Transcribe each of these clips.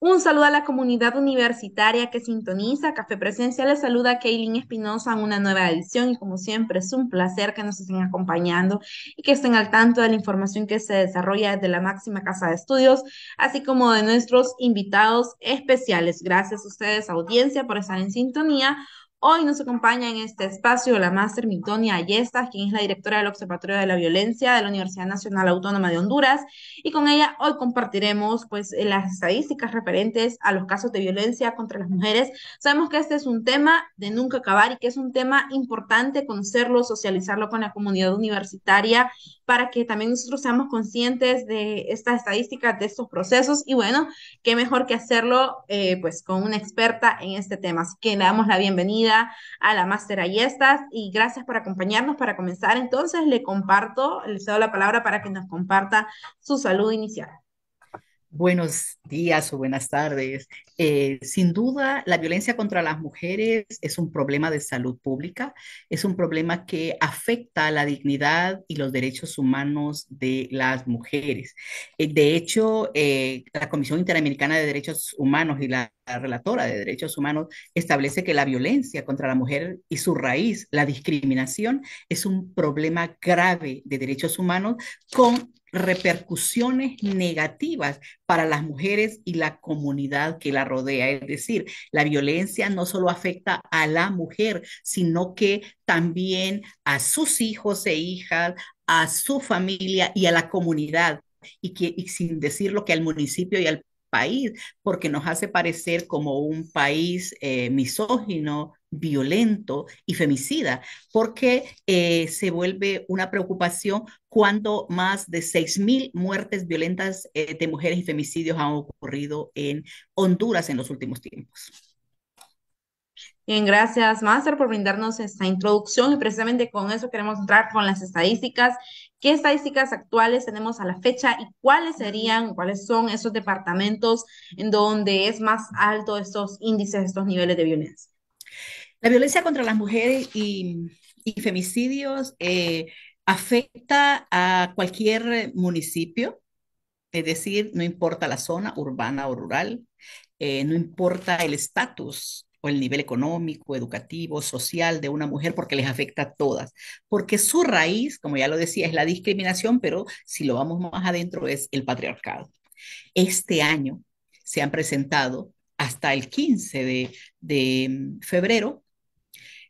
Un saludo a la comunidad universitaria que sintoniza. Café Presencia les saluda Kaylin Espinosa en una nueva edición y como siempre es un placer que nos estén acompañando y que estén al tanto de la información que se desarrolla desde la máxima casa de estudios, así como de nuestros invitados especiales. Gracias a ustedes, audiencia, por estar en sintonía. Hoy nos acompaña en este espacio la máster Mitonia Ayestas, quien es la directora del Observatorio de la Violencia de la Universidad Nacional Autónoma de Honduras, y con ella hoy compartiremos pues las estadísticas referentes a los casos de violencia contra las mujeres. Sabemos que este es un tema de nunca acabar y que es un tema importante conocerlo, socializarlo con la comunidad universitaria para que también nosotros seamos conscientes de estas estadísticas, de estos procesos y bueno, qué mejor que hacerlo eh, pues con una experta en este tema. Así que le damos la bienvenida a la Máster Ayestas y gracias por acompañarnos. Para comenzar, entonces le comparto, le cedo la palabra para que nos comparta su salud inicial. Buenos días o buenas tardes. Eh, sin duda, la violencia contra las mujeres es un problema de salud pública, es un problema que afecta a la dignidad y los derechos humanos de las mujeres. Eh, de hecho, eh, la Comisión Interamericana de Derechos Humanos y la, la relatora de derechos humanos establece que la violencia contra la mujer y su raíz, la discriminación, es un problema grave de derechos humanos con repercusiones negativas para las mujeres y la comunidad que la rodea. Es decir, la violencia no solo afecta a la mujer, sino que también a sus hijos e hijas, a su familia y a la comunidad. Y, que, sin decirlo que al municipio y al país, porque nos hace parecer como un país eh, misógino, violento y femicida, porque eh, se vuelve una preocupación cuando más de 6.000 muertes violentas eh, de mujeres y femicidios han ocurrido en Honduras en los últimos tiempos. Bien, gracias, Master, por brindarnos esta introducción y precisamente con eso queremos entrar con las estadísticas qué estadísticas actuales tenemos a la fecha y cuáles serían, cuáles son esos departamentos en donde es más alto estos índices, estos niveles de violencia. La violencia contra las mujeres y, femicidios eh, afecta a cualquier municipio, es decir, no importa la zona urbana o rural, eh, no importa el estatus el nivel económico, educativo, social de una mujer, porque les afecta a todas. Porque su raíz, como ya lo decía, es la discriminación, pero si lo vamos más adentro es el patriarcado. Este año se han presentado hasta el 15 de, de mm, febrero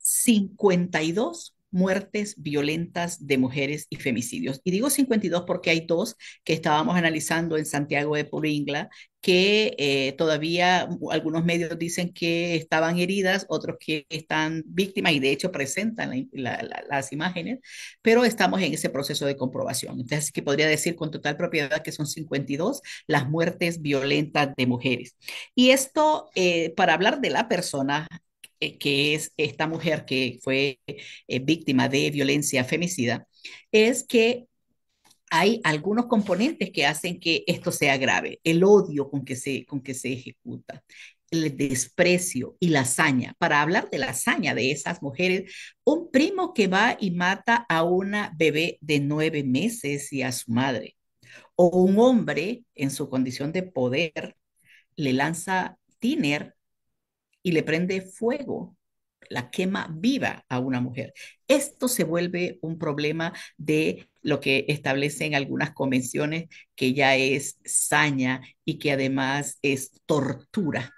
52 muertes violentas de mujeres y femicidios. Y digo 52 porque hay dos que estábamos analizando en Santiago de Puringla que eh, todavía algunos medios dicen que estaban heridas, otros que están víctimas y de hecho presentan las imágenes, pero estamos en ese proceso de comprobación. Entonces, que podría decir con total propiedad que son 52 las muertes violentas de mujeres. Y esto, eh, para hablar de la persona, eh, que es esta mujer que fue eh, víctima de violencia femicida, es que hay algunos componentes que hacen que esto sea grave. El odio con que se, con que se ejecuta, el desprecio y la hazaña. Para hablar de la hazaña de esas mujeres, un primo que va y mata a una bebé de nueve meses y a su madre, o un hombre en su condición de poder le lanza tiner y le prende fuego, la quema viva a una mujer. Esto se vuelve un problema de lo que establecen algunas convenciones que ya es saña y que además es tortura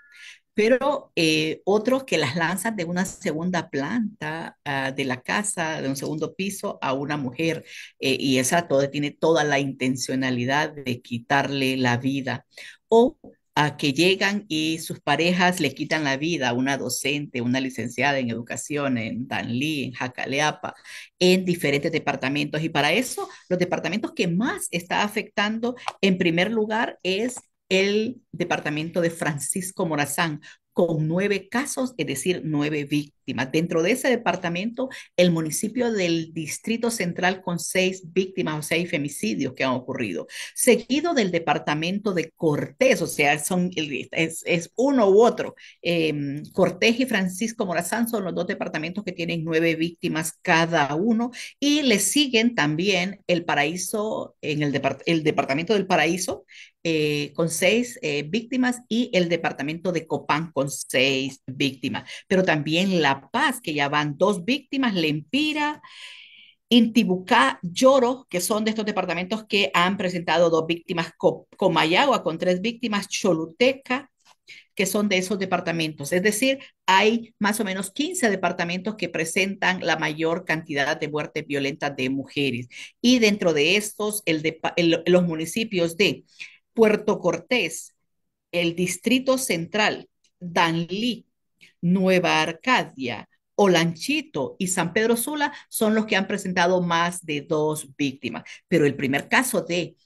pero eh, otros que las lanzan de una segunda planta ah, de la casa, de un segundo piso a una mujer, eh, y esa tiene toda la intencionalidad de quitarle la vida. O a que llegan y sus parejas les quitan la vida, a una docente, una licenciada en educación en Danlí, en Jacaleapa, en diferentes departamentos. Y para eso, los departamentos que más está afectando, en primer lugar, es el departamento de Francisco Morazán, con nueve casos, es decir, nueve víctimas. Dentro de ese departamento, el municipio del Distrito Central con seis víctimas o sea, seis femicidios que han ocurrido, seguido del departamento de Cortés, o sea, son, es, uno u otro. Em, Cortés y Francisco Morazán son los dos departamentos que tienen nueve víctimas cada uno y le siguen también el Paraíso, en el departamento del Paraíso, eh, con seis eh, víctimas y el departamento de Copán con seis víctimas. Pero también La Paz, que ya van dos víctimas, Lempira. Intibucá, Lloro, que son de estos departamentos que han presentado dos víctimas, Comayagua con tres víctimas, Choluteca, que son de esos departamentos. Es decir, hay más o menos 15 departamentos que presentan la mayor cantidad de muertes violentas de mujeres. Y dentro de estos, los municipios de Puerto Cortés, el Distrito Central, Danlí, Nueva Arcadia, Olanchito y San Pedro Sula son los que han presentado más de dos víctimas. Pero el primer caso de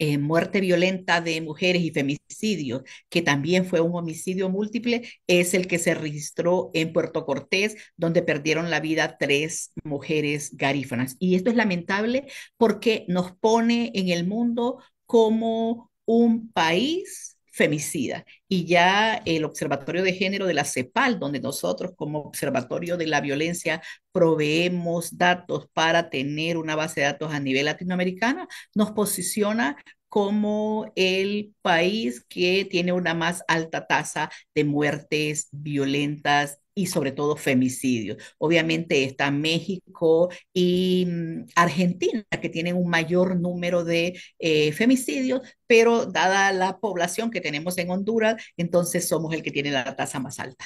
eh, muerte violenta de mujeres y femicidios, que también fue un homicidio múltiple, es el que se registró en Puerto Cortés, donde perdieron la vida tres mujeres garífanas. Y esto es lamentable porque nos pone en el mundo como un país femicida. Y ya el Observatorio de Género de la CEPAL, donde nosotros como Observatorio de la Violencia proveemos datos para tener una base de datos a nivel latinoamericano, nos posiciona como el país que tiene una más alta tasa de muertes violentas y sobre todo femicidios. Obviamente está México y mm, Argentina, que tienen un mayor número de eh, femicidios, pero dada la población que tenemos en Honduras, entonces somos el que tiene la tasa más alta.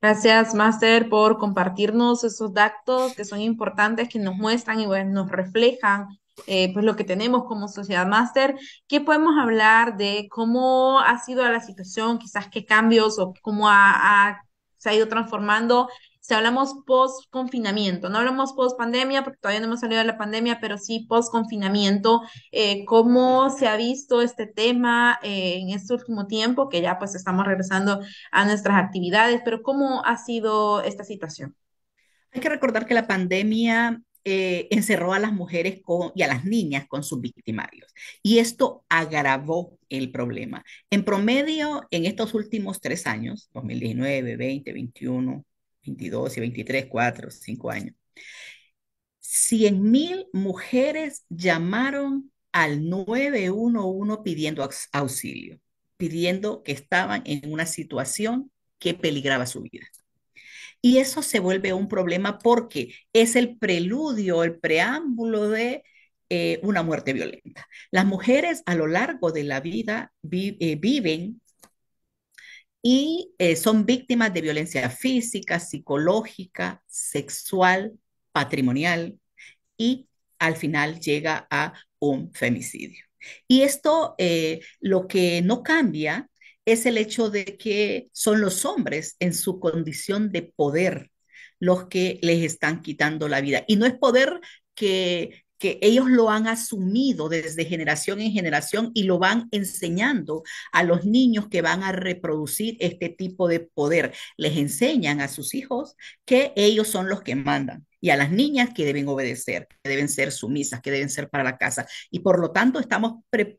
Gracias, Master, por compartirnos esos datos que son importantes, que nos muestran y bueno, nos reflejan eh, pues lo que tenemos como sociedad máster, ¿qué podemos hablar de cómo ha sido la situación, quizás qué cambios o cómo ha, se ha ido transformando? Si hablamos post confinamiento, no hablamos post pandemia porque todavía no hemos salido de la pandemia, pero sí post confinamiento, eh, cómo se ha visto este tema eh, en este último tiempo, que ya pues estamos regresando a nuestras actividades, pero cómo ha sido esta situación. Hay que recordar que la pandemia eh, encerró a las mujeres y a las niñas con sus victimarios. Y esto agravó el problema. En promedio, en estos últimos tres años, 2019, 20, 21, 22 y 23, 4, 5 años, 100 mujeres llamaron al 911 pidiendo auxilio, pidiendo que estaban en una situación que peligraba su vida. Y eso se vuelve un problema porque es el preludio, el preámbulo de eh, una muerte violenta. Las mujeres a lo largo de la vida eh, viven y eh, son víctimas de violencia física, psicológica, sexual, patrimonial y al final llega a un femicidio. Y esto lo que no cambia es el hecho de que son los hombres en su condición de poder los que les están quitando la vida. Y no es poder que, ellos lo han asumido desde generación en generación y lo van enseñando a los niños que van a reproducir este tipo de poder. Les enseñan a sus hijos que ellos son los que mandan y a las niñas que deben obedecer, que deben ser sumisas, que deben ser para la casa. Y por lo tanto estamos, eh,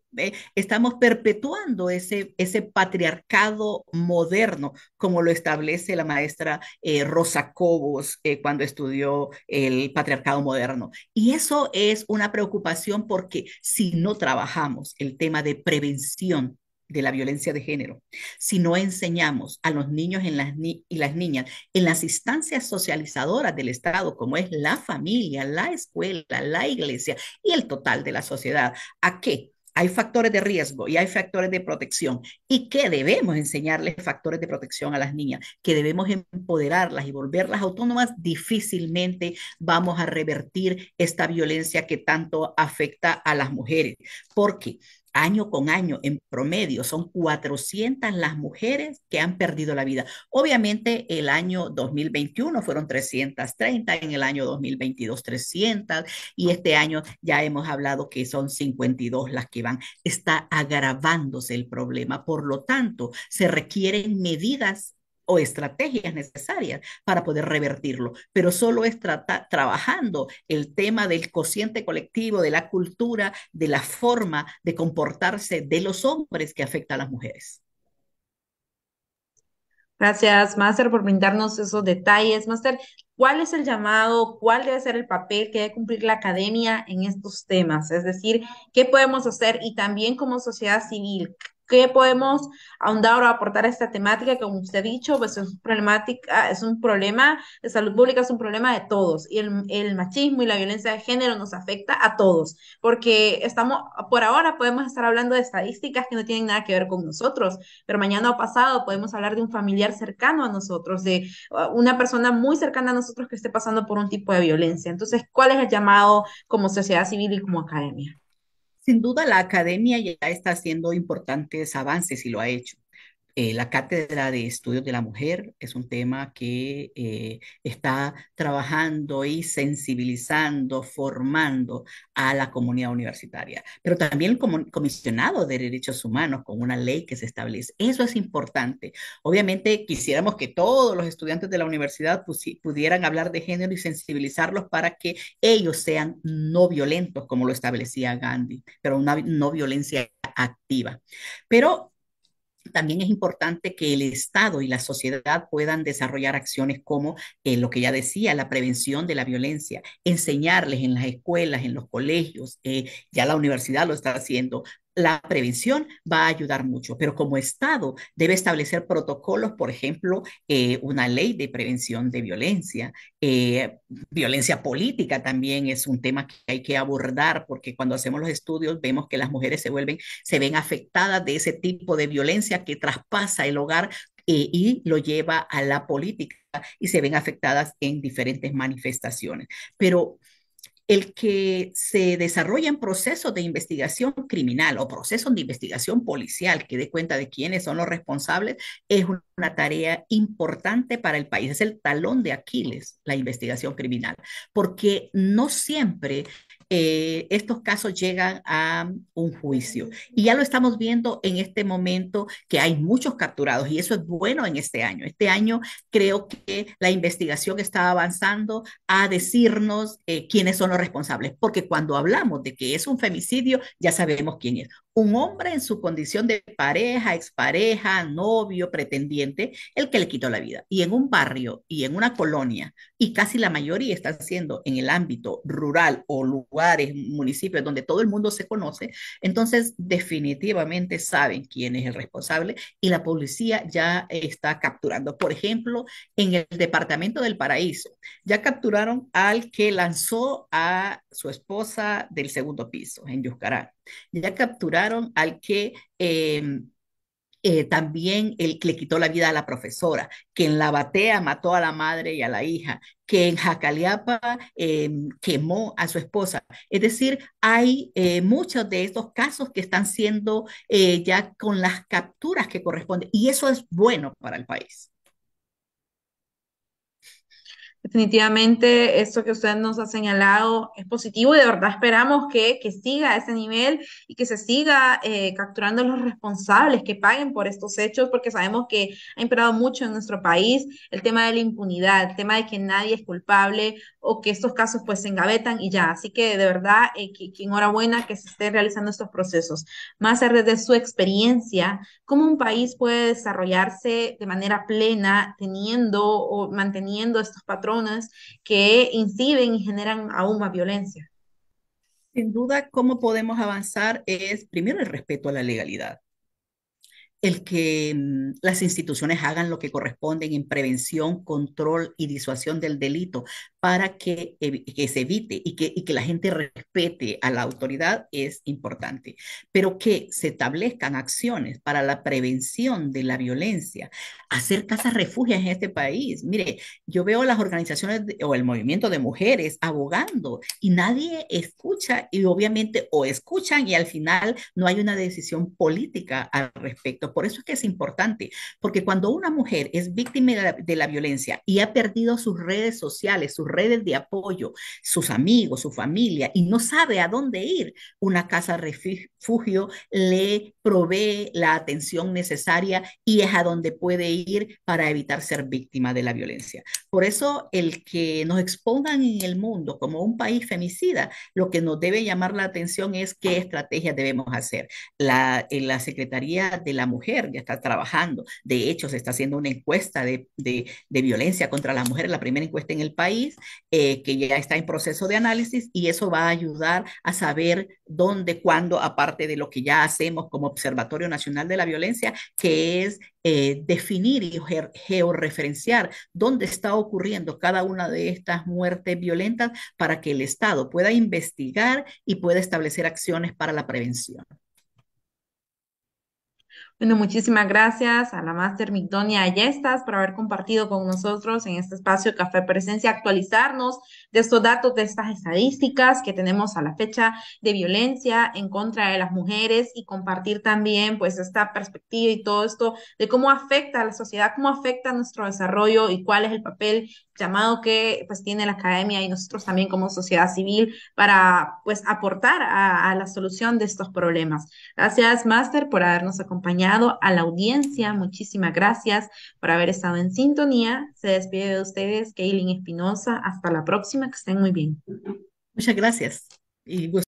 estamos perpetuando ese, ese patriarcado moderno, como lo establece la maestra eh, Rosa Cobos eh, cuando estudió el patriarcado moderno. Y eso es una preocupación porque si no trabajamos el tema de prevención, de la violencia de género, si no enseñamos a los niños y las niñas en las instancias socializadoras del Estado, como es la familia, la escuela, la iglesia y el total de la sociedad, a qué? hay factores de riesgo y hay factores de protección y que debemos enseñarles factores de protección a las niñas, que debemos empoderarlas y volverlas autónomas, difícilmente vamos a revertir esta violencia que tanto afecta a las mujeres, porque año con año, en promedio, son 400 las mujeres que han perdido la vida. Obviamente, el año 2021 fueron 330, en el año 2022 300, y este año ya hemos hablado que son 52 las que van. Está agravándose el problema. Por lo tanto, se requieren medidas o estrategias necesarias para poder revertirlo. Pero solo es trabajando el tema del cociente colectivo, de la cultura, de la forma de comportarse de los hombres que afecta a las mujeres. Gracias, Master, por brindarnos esos detalles. Master, ¿cuál es el llamado? ¿Cuál debe ser el papel que debe cumplir la academia en estos temas? Es decir, ¿qué podemos hacer? Y también como sociedad civil, qué podemos ahondar o aportar a esta temática, como usted ha dicho, pues es, problemática, es un problema de salud pública, es un problema de todos, y el, el, machismo y la violencia de género nos afecta a todos, porque estamos, por ahora podemos estar hablando de estadísticas que no tienen nada que ver con nosotros, pero mañana o pasado podemos hablar de un familiar cercano a nosotros, de uh, una persona muy cercana a nosotros que esté pasando por un tipo de violencia. Entonces, ¿cuál es el llamado como sociedad civil y como academia? Sin duda, la academia ya está haciendo importantes avances y lo ha hecho. Eh, la Cátedra de Estudios de la Mujer es un tema que eh, está trabajando y sensibilizando, formando a la comunidad universitaria, pero también como comisionado de derechos humanos con una ley que se establece. Eso es importante. Obviamente quisiéramos que todos los estudiantes de la universidad pudieran hablar de género y sensibilizarlos para que ellos sean no violentos, como lo establecía Gandhi, pero una no violencia activa. Pero también es importante que el Estado y la sociedad puedan desarrollar acciones como eh, lo que ya decía, la prevención de la violencia, enseñarles en las escuelas, en los colegios, eh, ya la universidad lo está haciendo, la prevención va a ayudar mucho, pero como Estado debe establecer protocolos, por ejemplo, eh, una ley de prevención de violencia. Eh, violencia política también es un tema que hay que abordar porque cuando hacemos los estudios vemos que las mujeres se vuelven, se ven afectadas de ese tipo de violencia que traspasa el hogar eh, y lo lleva a la política y se ven afectadas en diferentes manifestaciones. Pero el que se en procesos de investigación criminal o procesos de investigación policial que dé cuenta de quiénes son los responsables es una tarea importante para el país. Es el talón de Aquiles la investigación criminal, porque no siempre eh, estos casos llegan a un juicio. Y ya lo estamos viendo en este momento que hay muchos capturados y eso es bueno en este año. Este año creo que la investigación está avanzando a decirnos eh, quiénes son los responsables, porque cuando hablamos de que es un femicidio, ya sabemos quién es. Un hombre en su condición de pareja, expareja, novio, pretendiente, el que le quitó la vida. Y en un barrio y en una colonia y casi la mayoría están siendo en el ámbito rural o lugares, municipios donde todo el mundo se conoce, entonces definitivamente saben quién es el responsable y la policía ya está capturando. Por ejemplo, en el departamento del Paraíso, ya capturaron al que lanzó a su esposa del segundo piso en Yuscará, Ya capturaron al que... Em, eh, también el que le quitó la vida a la profesora, que en la batea mató a la madre y a la hija, que en Jacaliapa em, quemó a su esposa. Es decir, hay eh, muchos de estos casos que están siendo eh, ya con las capturas que corresponden y eso es bueno para el país. Definitivamente esto que usted nos ha señalado es positivo y de verdad esperamos que, siga a ese nivel y que se siga eh, capturando los responsables que paguen por estos hechos porque sabemos que ha imperado mucho en nuestro país el tema de la impunidad, el tema de que nadie es culpable o que estos casos pues se engavetan y ya. Así que de verdad, eh, que, enhorabuena que se esté realizando estos procesos. Más de su experiencia, ¿cómo un país puede desarrollarse de manera plena teniendo o manteniendo estos patrones? que inciden y generan aún más violencia. Sin duda, cómo podemos avanzar es primero el respeto a la legalidad el que mm, las instituciones hagan lo que corresponden en prevención, control y disuasión del delito, para que, se evite y que, y que la gente respete a la autoridad es importante, pero que se establezcan acciones para la prevención de la violencia, hacer casas refugias en este país. Mire, yo veo las organizaciones o el movimiento de mujeres abogando y nadie escucha y obviamente o escuchan y al final no hay una decisión política al respecto. Por eso es que es importante, porque cuando una mujer es víctima de la, violencia y ha perdido sus redes sociales, sus redes de apoyo, sus amigos, su familia, y no sabe a dónde ir, una casa refugio le provee la atención necesaria y es a donde puede ir para evitar ser víctima de la violencia. Por eso el que nos expongan en el mundo como un país femicida, lo que nos debe llamar la atención es qué estrategias debemos hacer. La, en Secretaría de la Mujer ya está trabajando, de hecho se está haciendo una encuesta de, de violencia contra la mujer, la primera encuesta en el país, eh, que ya está en proceso de análisis y eso va a ayudar a saber dónde, cuándo, aparte de lo que ya hacemos como Observatorio Nacional de la Violencia, que es eh, definir y georreferenciar dónde está ocurriendo cada una de estas muertes violentas para que el Estado pueda investigar y pueda establecer acciones para la prevención. Bueno, muchísimas gracias a la Master Migdonia Ayestas por haber compartido con nosotros en este espacio Café Presencia, actualizarnos de estos datos, de estas estadísticas que tenemos a la fecha de violencia en contra de las mujeres y compartir también pues esta perspectiva y todo esto de cómo afecta a la sociedad, cómo afecta a nuestro desarrollo y cuál es el papel llamado que pues tiene la academia y nosotros también como sociedad civil para pues aportar a, la solución de estos problemas. Gracias, Master, por habernos acompañado a la audiencia. Muchísimas gracias por haber estado en sintonía. Se despide de ustedes, Kaylin Espinosa. Hasta la próxima, que estén muy bien. Muchas gracias y